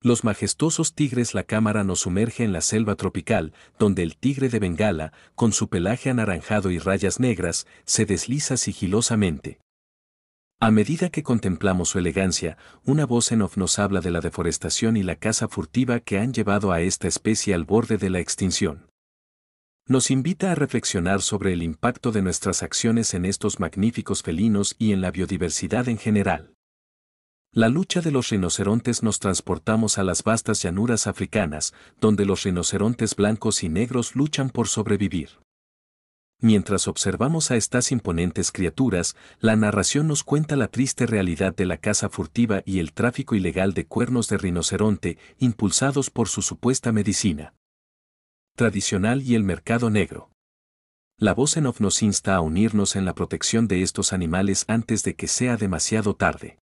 Los majestuosos tigres La cámara nos sumerge en la selva tropical, donde el tigre de Bengala, con su pelaje anaranjado y rayas negras, se desliza sigilosamente. A medida que contemplamos su elegancia, una voz en off nos habla de la deforestación y la caza furtiva que han llevado a esta especie al borde de la extinción. Nos invita a reflexionar sobre el impacto de nuestras acciones en estos magníficos felinos y en la biodiversidad en general. La lucha de los rinocerontes nos transportamos a las vastas llanuras africanas, donde los rinocerontes blancos y negros luchan por sobrevivir. Mientras observamos a estas imponentes criaturas, la narración nos cuenta la triste realidad de la caza furtiva y el tráfico ilegal de cuernos de rinoceronte, impulsados por su supuesta medicina tradicional y el mercado negro. La voz en off nos insta a unirnos en la protección de estos animales antes de que sea demasiado tarde.